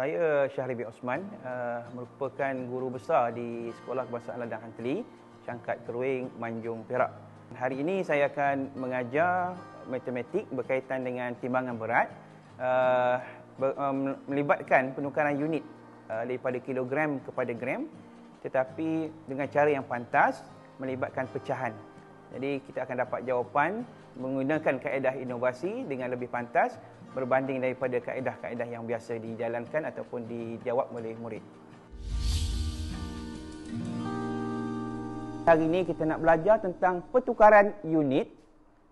saya Syahri bin Osman uh, merupakan guru besar di Sekolah Kebangsaan Ladang Hantli, Cangkat Keruing, Manjung, Perak. Hari ini saya akan mengajar matematik berkaitan dengan timbangan berat uh, ber, um, melibatkan penukaran unit uh, daripada kilogram kepada gram tetapi dengan cara yang pantas melibatkan pecahan. Jadi kita akan dapat jawapan menggunakan kaedah inovasi dengan lebih pantas berbanding daripada kaedah-kaedah yang biasa dijalankan ataupun dijawab oleh murid. Hari ini kita nak belajar tentang pertukaran unit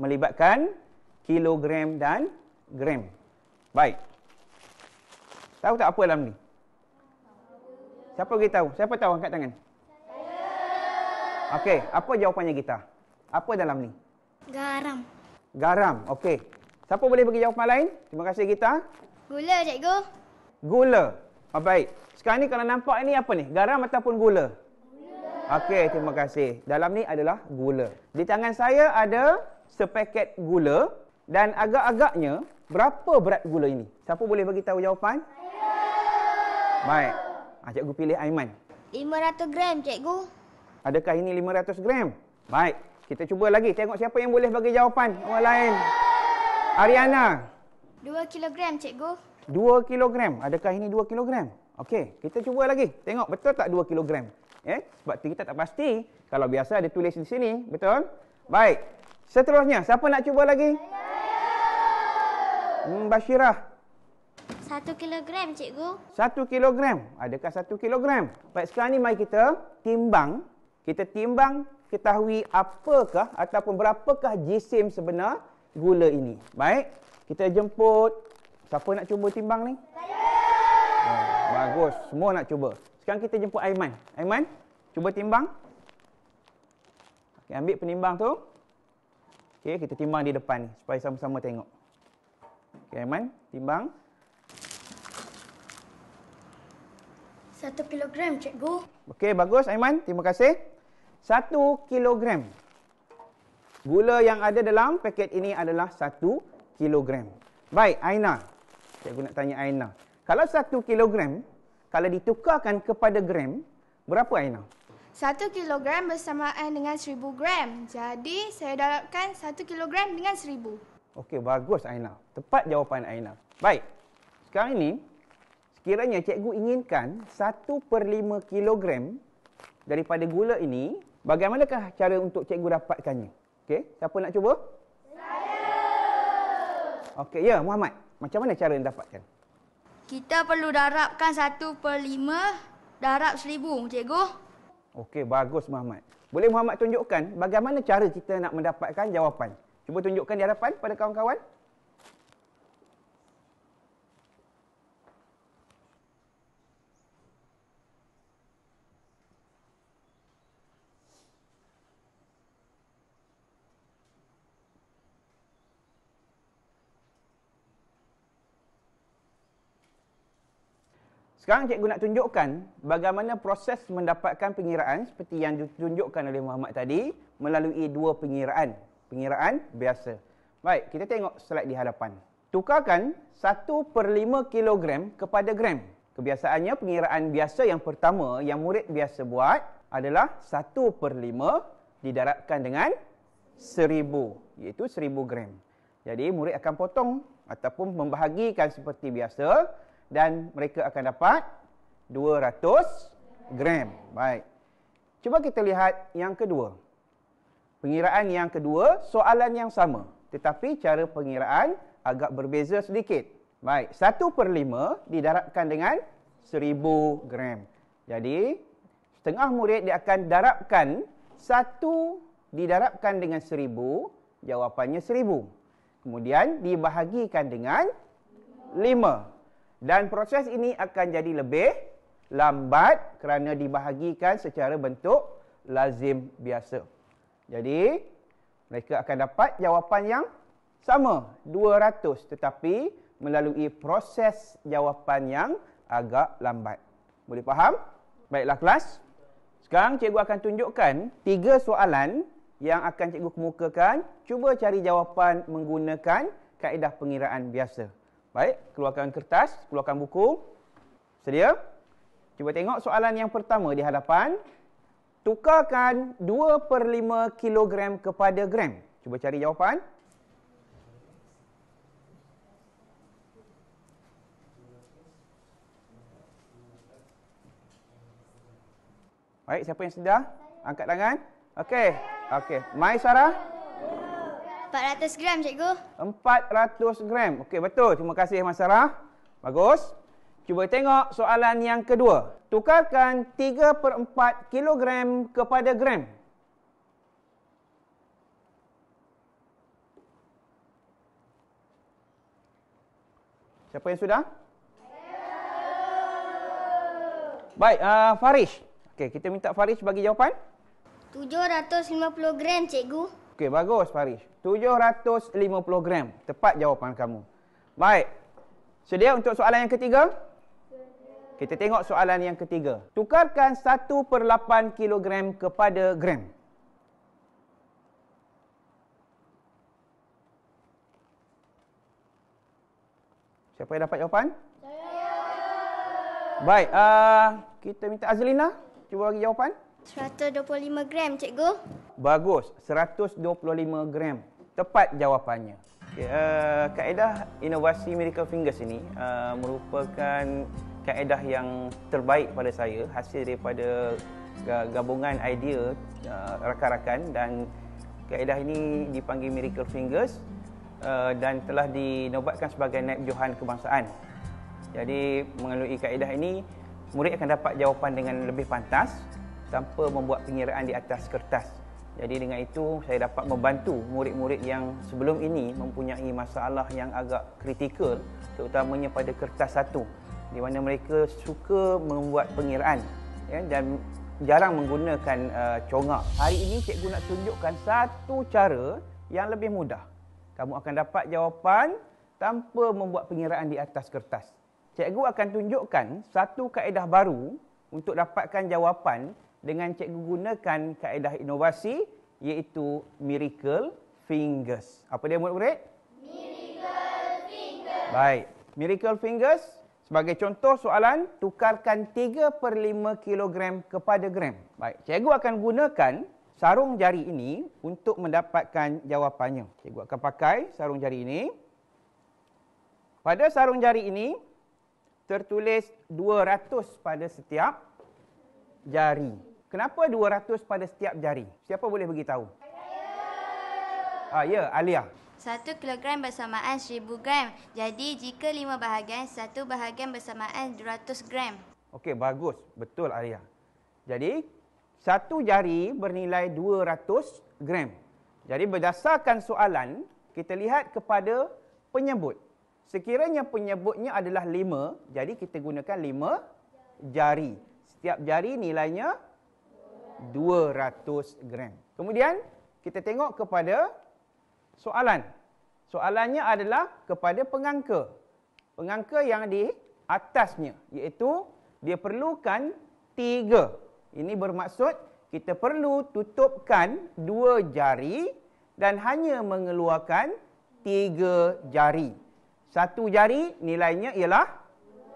melibatkan kilogram dan gram. Baik. Tahu tak apa dalam ni? Siapa bagi tahu? Siapa tahu angkat tangan? Saya. Okey, apa jawapannya kita? Apa dalam ni? Garam. Garam. Okey. Siapa boleh bagi jawapan lain? Terima kasih kita. Gula, cikgu. Gula. Oh, baik. Sekarang ni kalau nampak ni apa ni? Garam ataupun gula? Gula. Okey, terima kasih. Dalam ni adalah gula. Di tangan saya ada sepaket gula dan agak-agaknya berapa berat gula ini? Siapa boleh bagi tahu jawapan? Saya. Baik. Ah, cikgu pilih Aiman. 500 gram, cikgu. Adakah ini 500 gram? Baik. Kita cuba lagi. Tengok siapa yang boleh bagi jawapan. Orang lain. Saya. Ariana. 2 kilogram, cikgu. 2 kilogram. Adakah ini 2 kilogram? Okey, kita cuba lagi. Tengok betul tak 2 kilogram? Ya, eh? sebab kita tak pasti. Kalau biasa ada tulis di sini, betul? Baik. Seterusnya, siapa nak cuba lagi? Hmm, Bashirah. 1 kilogram, cikgu. 1 kilogram. Adakah 1 kilogram? Baik, sekarang ni mai kita timbang. Kita timbang ketahui apakah ataupun berapakah jisim sebenar gula ini. Baik. Kita jemput. Siapa nak cuba timbang ni? Saya. Oh, bagus. Semua nak cuba. Sekarang kita jemput Aiman. Aiman, cuba timbang. Okey, ambil penimbang tu. Okay kita timbang di depan supaya sama-sama tengok. Okey, Aiman, timbang. Satu kilogram, cikgu. Okey, bagus Aiman. Terima kasih. Satu kilogram. Gula yang ada dalam paket ini adalah 1 kilogram. Baik, Aina. Cikgu nak tanya Aina. Kalau 1 kilogram, kalau ditukarkan kepada gram, berapa Aina? 1 kilogram bersamaan dengan 1000 gram. Jadi, saya dapatkan 1 kilogram dengan 1000. Okey, bagus Aina. Tepat jawapan Aina. Baik, sekarang ini, sekiranya cikgu inginkan 1 per 5 kilogram daripada gula ini, bagaimanakah cara untuk cikgu dapatkannya? Okey, siapa nak cuba? Saya. Okey, ya Muhammad. Macam mana cara nak dapatkan? Kita perlu darabkan 1 per 5 darab 1000, cikgu. Okey, bagus Muhammad. Boleh Muhammad tunjukkan bagaimana cara kita nak mendapatkan jawapan? Cuba tunjukkan di hadapan pada kawan-kawan. Sekarang cikgu nak tunjukkan bagaimana proses mendapatkan pengiraan seperti yang ditunjukkan oleh Muhammad tadi melalui dua pengiraan. Pengiraan biasa. Baik, kita tengok slide di hadapan. Tukarkan 1 per 5 kilogram kepada gram. Kebiasaannya pengiraan biasa yang pertama yang murid biasa buat adalah 1 per 5 didarabkan dengan 1000 iaitu 1000 gram. Jadi murid akan potong ataupun membahagikan seperti biasa dan mereka akan dapat 200 gram. Baik. Cuba kita lihat yang kedua. Pengiraan yang kedua, soalan yang sama. Tetapi cara pengiraan agak berbeza sedikit. Baik, 1 per 5 didarabkan dengan 1000 gram. Jadi, setengah murid dia akan darabkan 1 didarabkan dengan 1000, jawapannya 1000. Kemudian dibahagikan dengan dan proses ini akan jadi lebih lambat kerana dibahagikan secara bentuk lazim biasa. Jadi, mereka akan dapat jawapan yang sama, 200 tetapi melalui proses jawapan yang agak lambat. Boleh faham? Baiklah kelas. Sekarang cikgu akan tunjukkan tiga soalan yang akan cikgu kemukakan. Cuba cari jawapan menggunakan kaedah pengiraan biasa. Baik, keluarkan kertas, keluarkan buku. Sedia? Cuba tengok soalan yang pertama di hadapan. Tukarkan 2 per 5 kilogram kepada gram. Cuba cari jawapan. Baik, siapa yang sedar? Angkat tangan. Okey. Okey. Mai Sarah. Sarah. 400 gram, cikgu. 400 gram. Okey, betul. Terima kasih, Mas Bagus. Cuba tengok soalan yang kedua. Tukarkan 3 per 4 kilogram kepada gram. Siapa yang sudah? Baik, uh, Farish. Okey, kita minta Farish bagi jawapan. 750 gram, cikgu. Okey, bagus Farish. 750 gram. Tepat jawapan kamu. Baik. Sedia untuk soalan yang ketiga? Kita tengok soalan yang ketiga. Tukarkan 1 per 8 kilogram kepada gram. Siapa yang dapat jawapan? Saya. Baik. Uh, kita minta Azlina. Cuba bagi jawapan. 125 gram, cikgu. Bagus. 125 gram. Tepat jawapannya. Okay, uh, eh, kaedah inovasi Miracle Fingers ini uh, merupakan kaedah yang terbaik pada saya. Hasil daripada gabungan idea uh, rakan-rakan dan kaedah ini dipanggil Miracle Fingers uh, dan telah dinobatkan sebagai naib Johan Kebangsaan. Jadi, mengalui kaedah ini, murid akan dapat jawapan dengan lebih pantas tanpa membuat pengiraan di atas kertas. Jadi dengan itu saya dapat membantu murid-murid yang sebelum ini mempunyai masalah yang agak kritikal terutamanya pada kertas satu di mana mereka suka membuat pengiraan ya, dan jarang menggunakan uh, congak. Hari ini cikgu nak tunjukkan satu cara yang lebih mudah. Kamu akan dapat jawapan tanpa membuat pengiraan di atas kertas. Cikgu akan tunjukkan satu kaedah baru untuk dapatkan jawapan dengan cikgu gunakan kaedah inovasi iaitu miracle fingers. Apa dia murid-murid? Miracle fingers. Baik. Miracle fingers sebagai contoh soalan tukarkan 3 per 5 kilogram kepada gram. Baik. Cikgu akan gunakan sarung jari ini untuk mendapatkan jawapannya. Cikgu akan pakai sarung jari ini. Pada sarung jari ini tertulis 200 pada setiap jari. Kenapa 200 pada setiap jari? Siapa boleh tahu? Ah, ya, Alia. Satu kilogram bersamaan seribu gram. Jadi jika lima bahagian, satu bahagian bersamaan 200 gram. Okey, bagus. Betul, Alia. Jadi, satu jari bernilai 200 gram. Jadi berdasarkan soalan, kita lihat kepada penyebut. Sekiranya penyebutnya adalah lima, jadi kita gunakan lima jari. Setiap jari nilainya 200 gram. Kemudian kita tengok kepada soalan. Soalannya adalah kepada pengangka. Pengangka yang di atasnya iaitu dia perlukan 3. Ini bermaksud kita perlu tutupkan 2 jari dan hanya mengeluarkan 3 jari. Satu jari nilainya ialah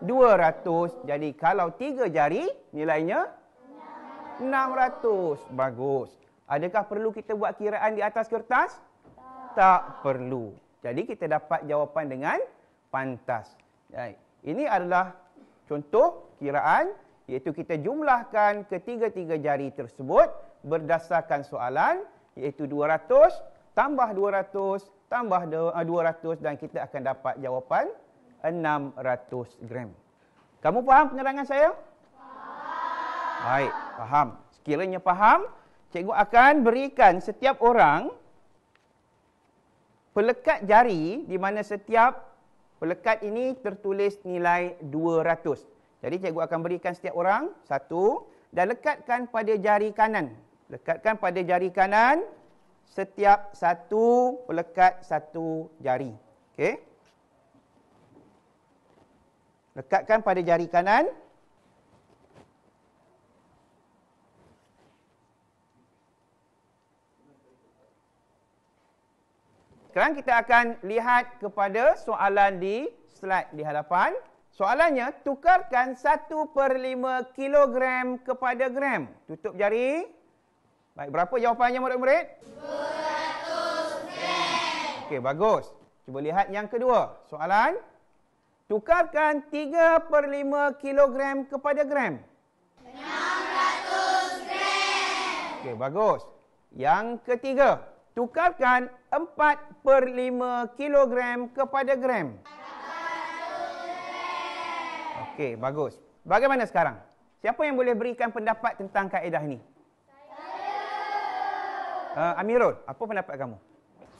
200. Jadi kalau 3 jari nilainya 200. 600. Bagus. Adakah perlu kita buat kiraan di atas kertas? Tak. tak perlu. Jadi kita dapat jawapan dengan pantas. Ini adalah contoh kiraan iaitu kita jumlahkan ketiga-tiga jari tersebut berdasarkan soalan iaitu 200 tambah 200 tambah 200 eh, dan kita akan dapat jawapan 600 gram. Kamu faham penerangan saya? Baik, faham. Sekiranya faham, cikgu akan berikan setiap orang pelekat jari di mana setiap pelekat ini tertulis nilai 200. Jadi cikgu akan berikan setiap orang satu dan lekatkan pada jari kanan. Lekatkan pada jari kanan setiap satu pelekat satu jari. Okey. Lekatkan pada jari kanan Sekarang kita akan lihat kepada soalan di slide di hadapan. Soalannya, tukarkan 1 per 5 kilogram kepada gram. Tutup jari. Baik, berapa jawapannya murid-murid? 200 gram. Okey, bagus. Cuba lihat yang kedua. Soalan. Tukarkan 3 per 5 kilogram kepada gram. 600 gram. Okey, bagus. Yang ketiga. Tukarkan 4 per 5 kilogram kepada gram. Okey, bagus. Bagaimana sekarang? Siapa yang boleh berikan pendapat tentang kaedah ini? Saya. Uh, Amirul, apa pendapat kamu?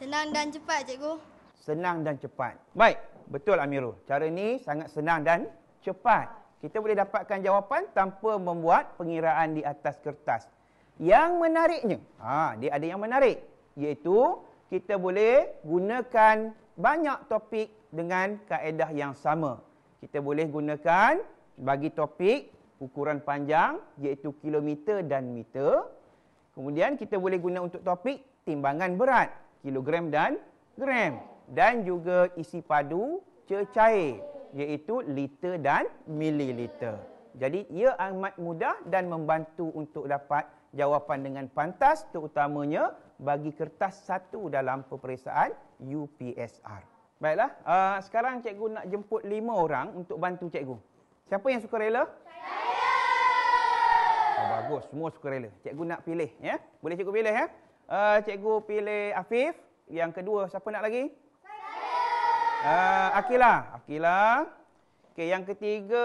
Senang dan cepat, cikgu. Senang dan cepat. Baik, betul Amirul. Cara ini sangat senang dan cepat. Kita boleh dapatkan jawapan tanpa membuat pengiraan di atas kertas. Yang menariknya, ha, dia ada yang menarik iaitu kita boleh gunakan banyak topik dengan kaedah yang sama. Kita boleh gunakan bagi topik ukuran panjang iaitu kilometer dan meter. Kemudian kita boleh guna untuk topik timbangan berat, kilogram dan gram dan juga isi padu cecair iaitu liter dan mililiter. Jadi ia amat mudah dan membantu untuk dapat jawapan dengan pantas terutamanya bagi kertas satu dalam peperiksaan UPSR. Baiklah, uh, sekarang cikgu nak jemput lima orang untuk bantu cikgu. Siapa yang suka rela? Saya! Oh, bagus, semua suka rela. Cikgu nak pilih. ya? Boleh cikgu pilih ya? Uh, cikgu pilih Afif. Yang kedua, siapa nak lagi? Saya! Uh, Akila. Akila. Okay, yang ketiga,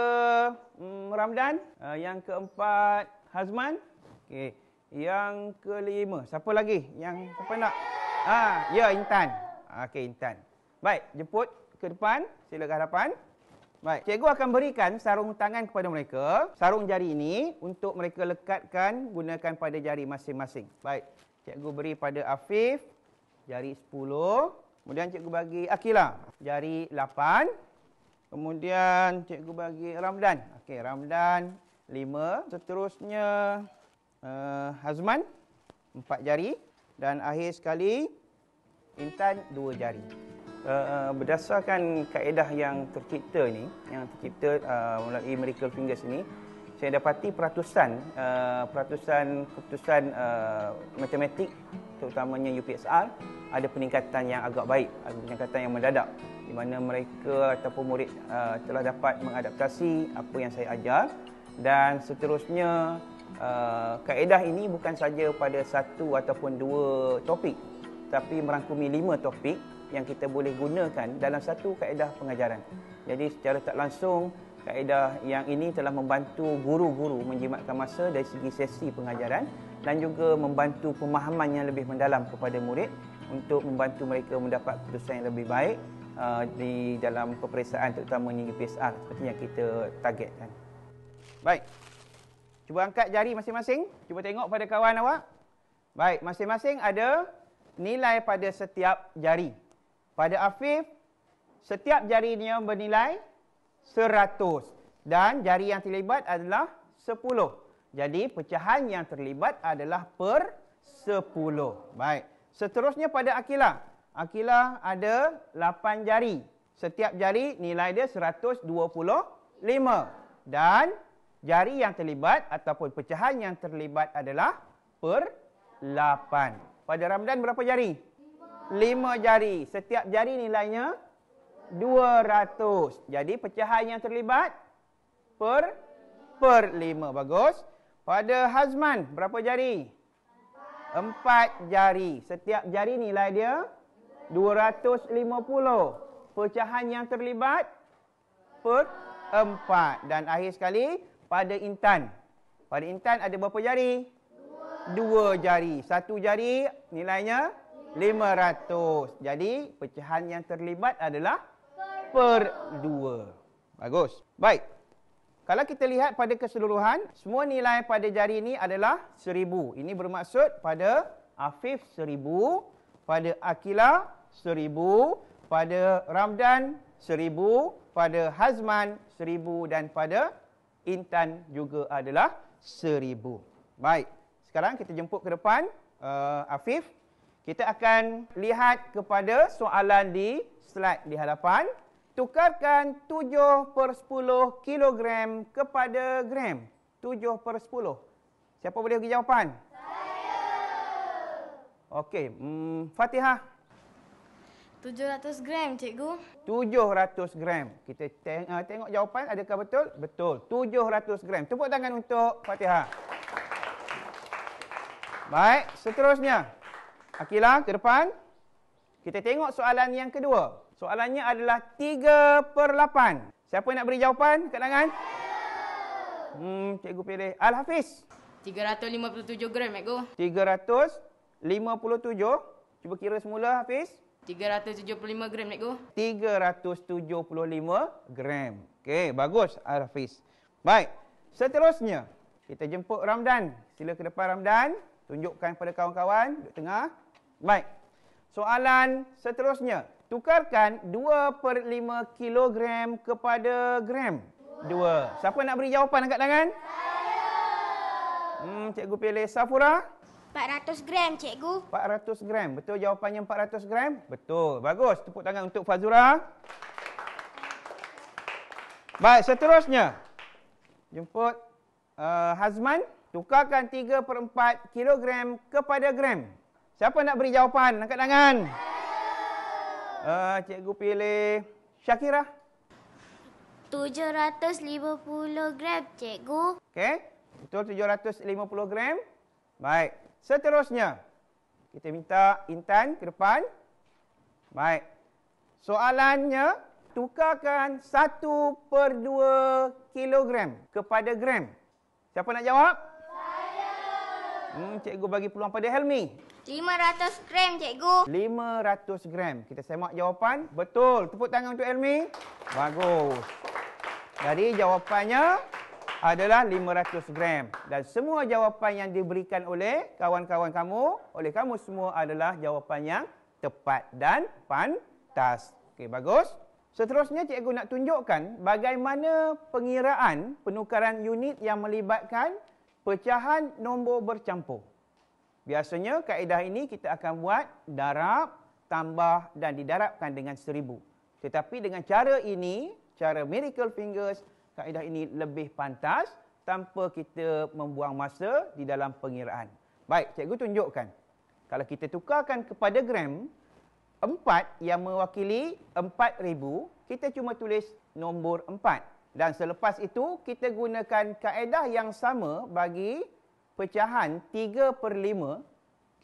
um, Ramdan. Uh, yang keempat, Hazman. Okey. Yang kelima. Siapa lagi? Yang siapa nak? Ah, ya Intan. Okey, Intan. Baik, jemput ke depan. Sila ke hadapan. Baik, cikgu akan berikan sarung tangan kepada mereka. Sarung jari ini untuk mereka lekatkan gunakan pada jari masing-masing. Baik, cikgu beri pada Afif jari 10. Kemudian cikgu bagi Akila jari 8. Kemudian cikgu bagi Ramdan. Okey, Ramdan 5. Seterusnya uh, eh, Hazman empat jari dan akhir sekali Intan dua jari. Uh, berdasarkan kaedah yang tercipta ini, yang tercipta uh, melalui Miracle Fingers ini, saya dapati peratusan uh, peratusan keputusan uh, matematik terutamanya UPSR ada peningkatan yang agak baik, ada peningkatan yang mendadak di mana mereka ataupun murid uh, telah dapat mengadaptasi apa yang saya ajar dan seterusnya uh, kaedah ini bukan saja pada satu ataupun dua topik tapi merangkumi lima topik yang kita boleh gunakan dalam satu kaedah pengajaran. Jadi secara tak langsung kaedah yang ini telah membantu guru-guru menjimatkan masa dari segi sesi pengajaran dan juga membantu pemahaman yang lebih mendalam kepada murid untuk membantu mereka mendapat keputusan yang lebih baik uh, di dalam peperiksaan terutamanya UPSR seperti yang kita targetkan. Baik. Cuba angkat jari masing-masing. Cuba tengok pada kawan awak. Baik, masing-masing ada nilai pada setiap jari. Pada Afif, setiap jari jarinya bernilai 100. Dan jari yang terlibat adalah 10. Jadi, pecahan yang terlibat adalah per 10. Baik. Seterusnya pada Akila. Akila ada 8 jari. Setiap jari nilai dia 125. Dan Jari yang terlibat ataupun pecahan yang terlibat adalah per lapan. Pada Ramadan berapa jari? Lima jari. Setiap jari nilainya dua ratus. Jadi pecahan yang terlibat per per lima. Bagus. Pada Hazman berapa jari? Empat jari. Setiap jari nilai dia dua ratus lima puluh. Pecahan yang terlibat per empat. Dan akhir sekali, pada intan. Pada intan ada berapa jari? Dua, Dua jari. Satu jari nilainya? Lima ratus. Jadi pecahan yang terlibat adalah? Per dua. Bagus. Baik. Kalau kita lihat pada keseluruhan, semua nilai pada jari ini adalah seribu. Ini bermaksud pada Afif seribu, pada Akila seribu, pada Ramdan seribu, pada Hazman seribu dan pada Intan juga adalah seribu. Baik, sekarang kita jemput ke depan uh, Afif. Kita akan lihat kepada soalan di slide di hadapan. Tukarkan 7 per 10 kilogram kepada gram. 7 per 10. Siapa boleh bagi jawapan? Saya. Okey, hmm, Fatihah. Fatihah. 700 gram, cikgu. 700 gram. Kita teng- uh, tengok jawapan adakah betul? Betul. 700 gram. Tepuk tangan untuk Fatihah. Baik, seterusnya. Akila, ke depan. Kita tengok soalan yang kedua. Soalannya adalah 3 per 8. Siapa nak beri jawapan? Kat tangan. Hmm, cikgu pilih. Al-Hafiz. 357 gram, cikgu. 357. Cuba kira semula, Hafiz. 375 gram, nak Nekku. 375 gram. Okey, bagus, Arafis. Baik, seterusnya, kita jemput Ramdan. Sila ke depan Ramdan. Tunjukkan kepada kawan-kawan di tengah. Baik, soalan seterusnya. Tukarkan 2 per 5 kilogram kepada gram. 2. Siapa nak beri jawapan angkat tangan? Saya. Hmm, cikgu pilih Safura. 400 gram, cikgu. 400 gram. Betul jawapannya 400 gram? Betul. Bagus. Tepuk tangan untuk Fazura. Baik, seterusnya. Jemput uh, Hazman. Tukarkan 3 per 4 kilogram kepada gram. Siapa nak beri jawapan? Angkat tangan. Uh, cikgu pilih Syakira. 750 gram, cikgu. Okey. Betul 750 gram. Baik. Seterusnya, kita minta Intan ke depan. Baik. Soalannya, tukarkan 1 per 2 kilogram kepada gram. Siapa nak jawab? Saya. Hmm, cikgu bagi peluang pada Helmi. 500 gram, cikgu. 500 gram. Kita semak jawapan. Betul. Tepuk tangan untuk Helmi. Bagus. Jadi jawapannya adalah 500 gram. Dan semua jawapan yang diberikan oleh kawan-kawan kamu, oleh kamu semua adalah jawapan yang tepat dan pantas. Okey, bagus. Seterusnya, cikgu nak tunjukkan bagaimana pengiraan penukaran unit yang melibatkan pecahan nombor bercampur. Biasanya, kaedah ini kita akan buat darab, tambah dan didarabkan dengan seribu. Tetapi dengan cara ini, cara Miracle Fingers, kaedah ini lebih pantas tanpa kita membuang masa di dalam pengiraan. Baik, cikgu tunjukkan. Kalau kita tukarkan kepada gram, 4 yang mewakili 4,000, kita cuma tulis nombor 4. Dan selepas itu, kita gunakan kaedah yang sama bagi pecahan 3 per 5,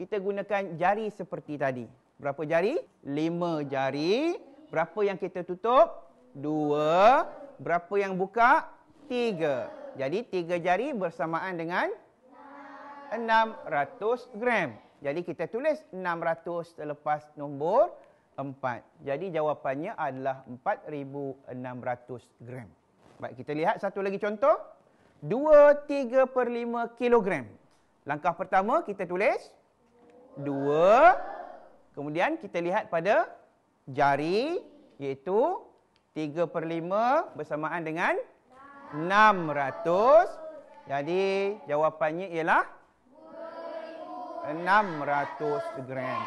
kita gunakan jari seperti tadi. Berapa jari? 5 jari. Berapa yang kita tutup? 2 Berapa yang buka? Tiga. Jadi tiga jari bersamaan dengan? 600 gram. Jadi kita tulis 600 selepas nombor empat. Jadi jawapannya adalah 4,600 gram. Baik, kita lihat satu lagi contoh. 2, 3 per lima kilogram. Langkah pertama kita tulis dua. Kemudian kita lihat pada jari iaitu 3 per 5 bersamaan dengan 600. Jadi jawapannya ialah 600 gram.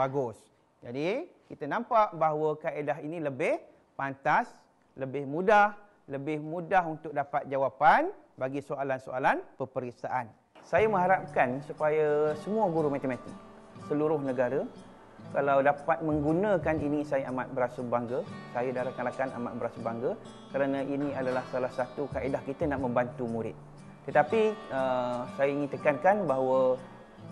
Bagus. Jadi kita nampak bahawa kaedah ini lebih pantas, lebih mudah, lebih mudah untuk dapat jawapan bagi soalan-soalan peperiksaan. Saya mengharapkan supaya semua guru matematik seluruh negara kalau dapat menggunakan ini saya amat berasa bangga saya dan rakan-rakan amat berasa bangga kerana ini adalah salah satu kaedah kita nak membantu murid tetapi uh, saya ingin tekankan bahawa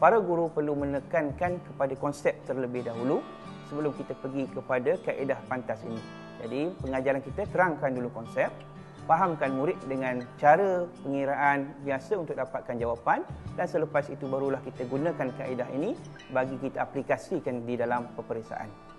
para guru perlu menekankan kepada konsep terlebih dahulu sebelum kita pergi kepada kaedah pantas ini jadi pengajaran kita terangkan dulu konsep fahamkan murid dengan cara pengiraan biasa untuk dapatkan jawapan dan selepas itu barulah kita gunakan kaedah ini bagi kita aplikasikan di dalam peperiksaan.